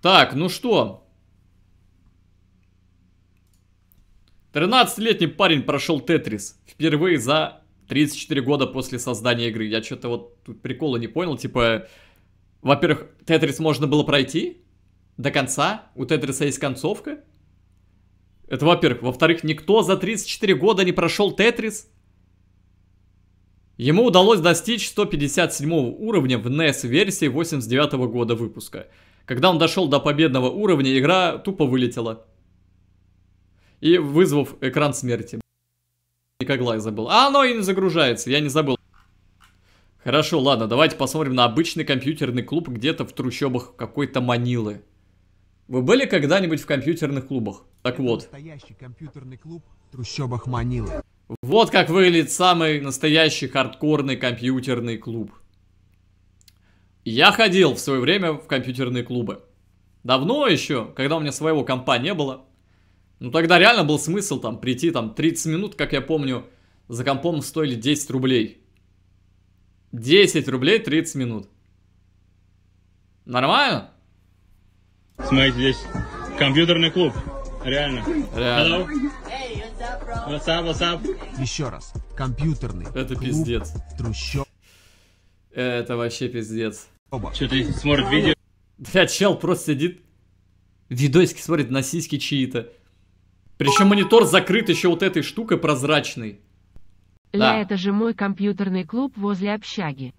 Так, ну что? 13-летний парень прошел Тетрис. Впервые за 34 года после создания игры. Я что-то вот тут прикола не понял. Типа, во-первых, Тетрис можно было пройти до конца. У Тетриса есть концовка. Это во-первых. Во-вторых, никто за 34 года не прошел Тетрис. Ему удалось достичь 157 уровня в NES-версии 89 -го года выпуска. Когда он дошел до победного уровня, игра тупо вылетела. И вызвав экран смерти. Никоглай забыл. А оно и не загружается, я не забыл. Хорошо, ладно, давайте посмотрим на обычный компьютерный клуб где-то в трущобах какой-то Манилы. Вы были когда-нибудь в компьютерных клубах? Так Это вот. Настоящий компьютерный клуб в трущобах Манилы. Вот как выглядит самый настоящий хардкорный компьютерный клуб. Я ходил в свое время в компьютерные клубы. Давно еще, когда у меня своего компа не было. Ну тогда реально был смысл там прийти, там 30 минут, как я помню, за компом стоили 10 рублей. 10 рублей 30 минут. Нормально? Смотрите, здесь компьютерный клуб. Реально. Реально. Hello. what's up, what's up, what's up? Еще раз. Компьютерный Это клуб пиздец. трущоб. Это вообще пиздец. Что-то смотрит видео. Бля, чел просто сидит, видосики смотрит на сиськи чьи-то. Причем монитор закрыт еще вот этой штукой прозрачной. Ля, да. это же мой компьютерный клуб возле общаги.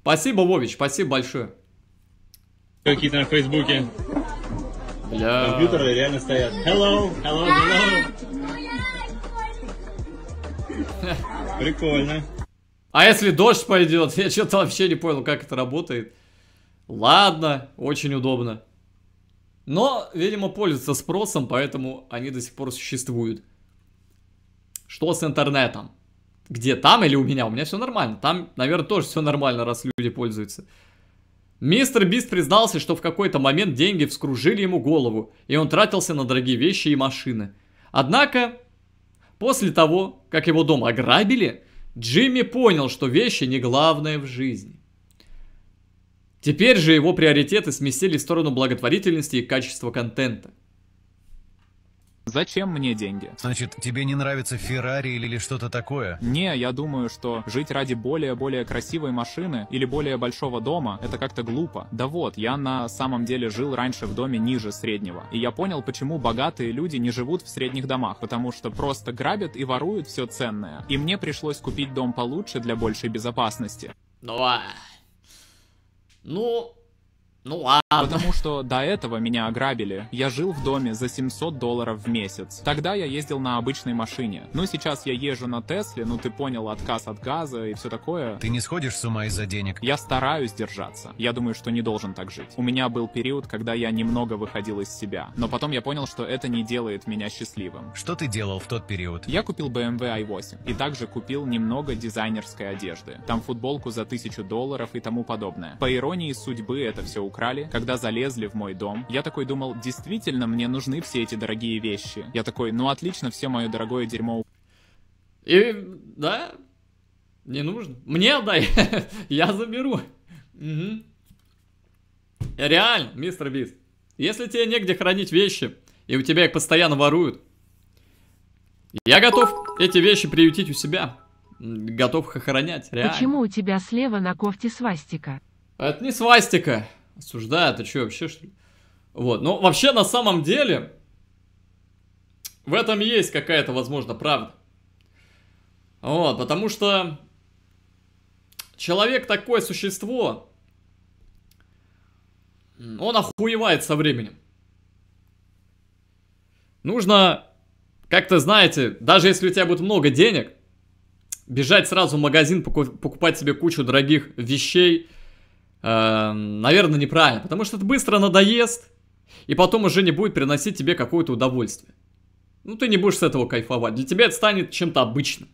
Спасибо, Вович, спасибо большое. Какие-то на Фейсбуке. Бля. Компьютеры реально стоят. Hello, hello, hello. Прикольно. А если дождь пойдет? Я что-то вообще не понял, как это работает. Ладно, очень удобно. Но, видимо, пользуются спросом, поэтому они до сих пор существуют. Что с интернетом? Где там или у меня? У меня все нормально. Там, наверное, тоже все нормально, раз люди пользуются. Мистер Бист признался, что в какой-то момент деньги вскружили ему голову, и он тратился на дорогие вещи и машины. Однако, после того, как его дом ограбили, Джимми понял, что вещи не главное в жизни. Теперь же его приоритеты сместились в сторону благотворительности и качества контента – Зачем мне деньги? Значит, тебе не нравится Феррари или, или что-то такое? Не, я думаю, что жить ради более-более красивой машины или более большого дома, это как-то глупо. Да вот, я на самом деле жил раньше в доме ниже среднего. И я понял, почему богатые люди не живут в средних домах, потому что просто грабят и воруют все ценное. И мне пришлось купить дом получше для большей безопасности. Ну, а... ну, ну ладно. Потому что до этого меня ограбили. Я жил в доме за 700 долларов в месяц. Тогда я ездил на обычной машине. Ну сейчас я езжу на Тесле, ну ты понял, отказ от газа и все такое. Ты не сходишь с ума из-за денег? Я стараюсь держаться. Я думаю, что не должен так жить. У меня был период, когда я немного выходил из себя. Но потом я понял, что это не делает меня счастливым. Что ты делал в тот период? Я купил BMW i8. И также купил немного дизайнерской одежды. Там футболку за 1000 долларов и тому подобное. По иронии судьбы это все украли, когда залезли в мой дом. Я такой думал, действительно мне нужны все эти дорогие вещи. Я такой, ну отлично, все мое дорогое дерьмо. И, да, не нужно. Мне отдай, я заберу. Угу. Реально, мистер Бист. Если тебе негде хранить вещи, и у тебя их постоянно воруют, я готов эти вещи приютить у себя. Готов их охранять, реально. Почему у тебя слева на кофте свастика? Это не свастика. Осуждает, а что вообще, что ли? Вот, но вообще на самом деле в этом есть какая-то, возможно, правда. Вот, потому что человек такое существо, он охуевает со временем. Нужно, как-то знаете, даже если у тебя будет много денег, бежать сразу в магазин, покупать себе кучу дорогих вещей – Эм, наверное, неправильно, потому что это быстро надоест, и потом уже не будет приносить тебе какое-то удовольствие. Ну, ты не будешь с этого кайфовать. Для тебя это станет чем-то обычным.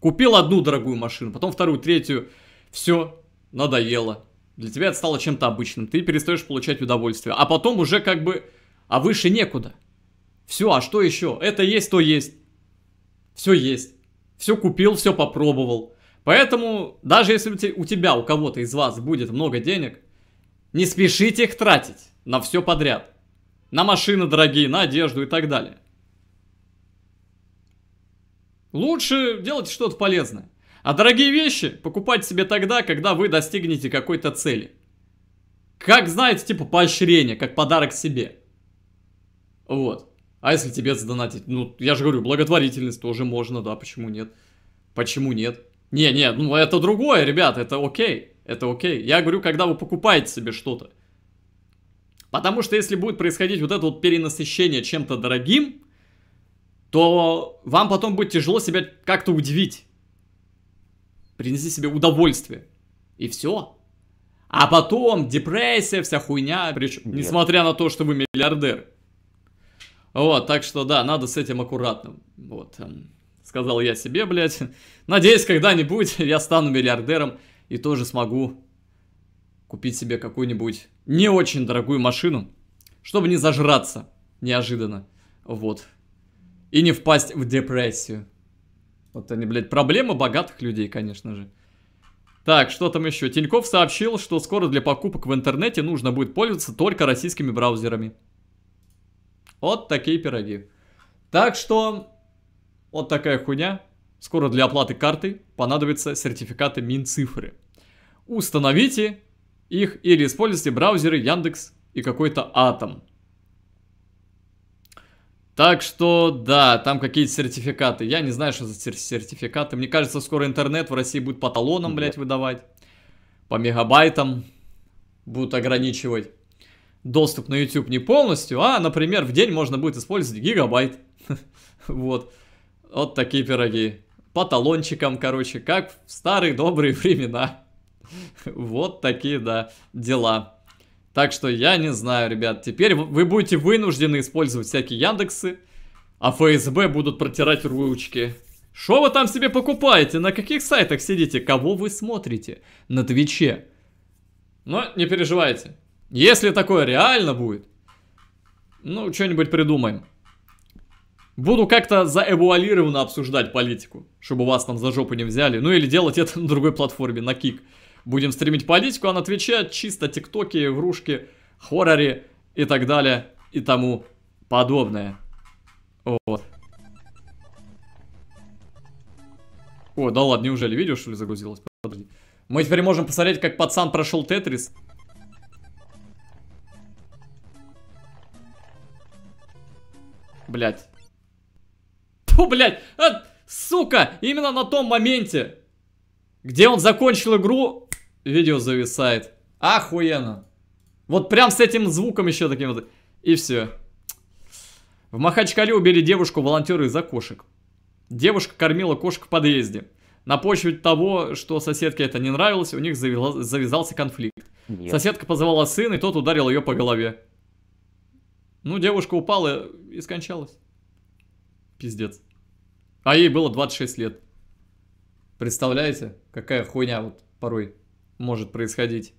Купил одну дорогую машину, потом вторую, третью. Все, надоело. Для тебя это стало чем-то обычным. Ты перестаешь получать удовольствие. А потом уже как бы... А выше некуда. Все, а что еще? Это есть, то есть. Все есть. Все купил, все попробовал. Поэтому, даже если у тебя, у кого-то из вас будет много денег, не спешите их тратить на все подряд. На машины дорогие, на одежду и так далее. Лучше делать что-то полезное. А дорогие вещи покупать себе тогда, когда вы достигнете какой-то цели. Как, знаете, типа поощрение, как подарок себе. Вот. А если тебе задонатить? Ну, я же говорю, благотворительность тоже можно, да, почему нет? Почему нет? Не, не, ну это другое, ребят, это окей. Это окей. Я говорю, когда вы покупаете себе что-то. Потому что если будет происходить вот это вот перенасыщение чем-то дорогим, то вам потом будет тяжело себя как-то удивить. Принеси себе удовольствие. И все. А потом депрессия, вся хуйня, причем, Нет. несмотря на то, что вы миллиардер. Вот, так что да, надо с этим аккуратным. Вот. Эм. Сказал я себе, блядь. Надеюсь, когда-нибудь я стану миллиардером и тоже смогу купить себе какую-нибудь не очень дорогую машину, чтобы не зажраться неожиданно. Вот. И не впасть в депрессию. Вот они, блядь, проблемы богатых людей, конечно же. Так, что там еще? Тиньков сообщил, что скоро для покупок в интернете нужно будет пользоваться только российскими браузерами. Вот такие пироги. Так что вот такая хуйня. Скоро для оплаты карты понадобятся сертификаты Минцифры. Установите их или используйте браузеры Яндекс и какой-то Атом. Так что, да, там какие-то сертификаты. Я не знаю, что за сертификаты. Мне кажется, скоро интернет в России будет по талонам, блядь, выдавать. По мегабайтам будут ограничивать доступ на YouTube не полностью, а, например, в день можно будет использовать гигабайт. Вот. Вот такие пироги. По талончикам, короче, как в старые добрые времена. Вот такие, да, дела. Так что я не знаю, ребят. Теперь вы будете вынуждены использовать всякие Яндексы, а ФСБ будут протирать ручки. Что вы там себе покупаете? На каких сайтах сидите? Кого вы смотрите? На Твиче. Но не переживайте. Если такое реально будет, ну, что-нибудь придумаем. Буду как-то заэвуалированно обсуждать политику, чтобы вас там за жопу не взяли. Ну или делать это на другой платформе, на Кик. Будем стримить политику, а на Твиче чисто тиктоки, игрушки, хорроре и так далее и тому подобное. Вот. О, да ладно, неужели видео что ли загрузилось? Подожди. Мы теперь можем посмотреть, как пацан прошел Тетрис. Блять. Что, блядь? А, сука! Именно на том моменте, где он закончил игру, видео зависает. Охуенно. Вот прям с этим звуком еще таким вот. И все. В Махачкале убили девушку волонтеры из-за кошек. Девушка кормила кошек в подъезде. На почве того, что соседке это не нравилось, у них завела, завязался конфликт. Нет. Соседка позвала сына, и тот ударил ее по голове. Ну, девушка упала и скончалась. Пиздец. А ей было 26 лет. Представляете, какая хуйня вот порой может происходить.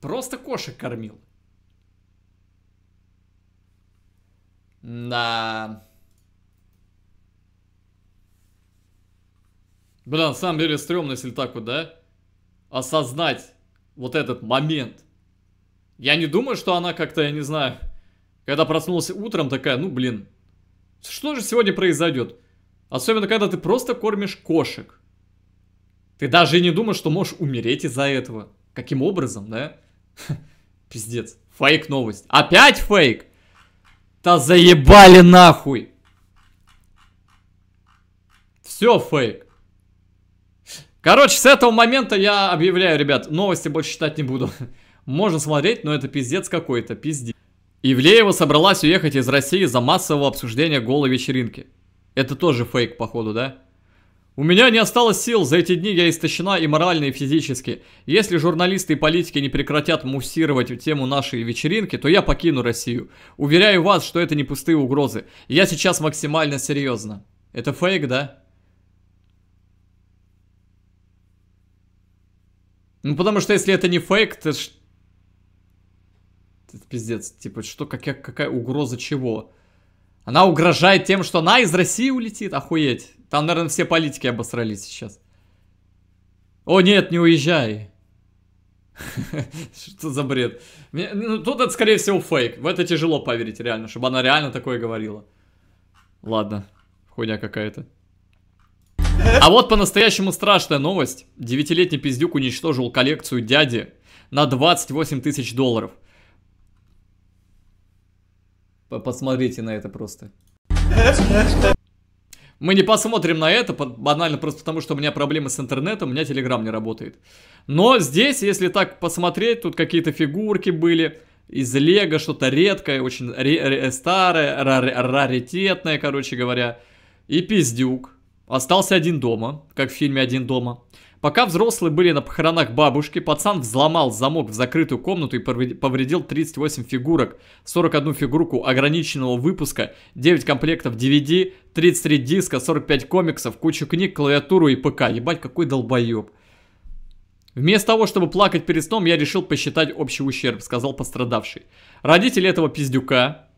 Просто кошек кормил. Да. Блин, на самом деле стрёмно, если так вот, да? Осознать вот этот момент. Я не думаю, что она как-то, я не знаю, когда проснулся утром, такая, ну блин, что же сегодня произойдет? Особенно, когда ты просто кормишь кошек. Ты даже и не думаешь, что можешь умереть из-за этого. Каким образом, да? Пиздец. Фейк новость. Опять фейк? Да заебали нахуй. Все фейк. Короче, с этого момента я объявляю, ребят, новости больше читать не буду. Можно смотреть, но это пиздец какой-то, пиздец. Ивлеева собралась уехать из России за массового обсуждения голой вечеринки. Это тоже фейк, походу, да? У меня не осталось сил, за эти дни я истощена и морально, и физически. Если журналисты и политики не прекратят муссировать тему нашей вечеринки, то я покину Россию. Уверяю вас, что это не пустые угрозы. Я сейчас максимально серьезно. Это фейк, да? Ну, потому что если это не фейк, то пиздец. Типа, что, какая, какая угроза чего? Она угрожает тем, что она из России улетит? Охуеть. Там, наверное, все политики обосрались сейчас. О, нет, не уезжай. Что за бред? ну, тут это, скорее всего, фейк. В это тяжело поверить, реально, чтобы она реально такое говорила. Ладно, хуйня какая-то. А вот по-настоящему страшная новость. Девятилетний пиздюк уничтожил коллекцию дяди на 28 тысяч долларов. Посмотрите на это просто. Мы не посмотрим на это, банально просто потому, что у меня проблемы с интернетом, у меня Telegram не работает. Но здесь, если так посмотреть, тут какие-то фигурки были из Лего, что-то редкое, очень ре- ре- старое, ра- раритетное, короче говоря. И пиздюк. Остался один дома, как в фильме «Один дома». Пока взрослые были на похоронах бабушки, пацан взломал замок в закрытую комнату и повредил 38 фигурок, 41 фигурку ограниченного выпуска, 9 комплектов DVD, 33 диска, 45 комиксов, кучу книг, клавиатуру и ПК. Ебать, какой долбоеб. Вместо того, чтобы плакать перед сном, я решил посчитать общий ущерб, сказал пострадавший. Родители этого пиздюка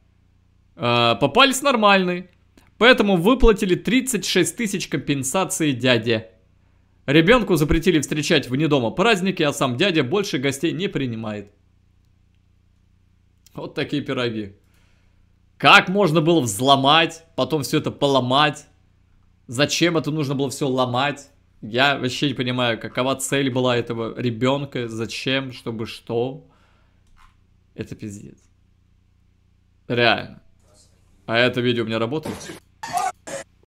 э, попались нормальные, поэтому выплатили 36 тысяч компенсации дяде. Ребенку запретили встречать вне дома праздники, а сам дядя больше гостей не принимает. Вот такие пироги. Как можно было взломать, потом все это поломать? Зачем это нужно было все ломать? Я вообще не понимаю, какова цель была этого ребенка, зачем, чтобы что. Это пиздец. Реально. А это видео у меня работает?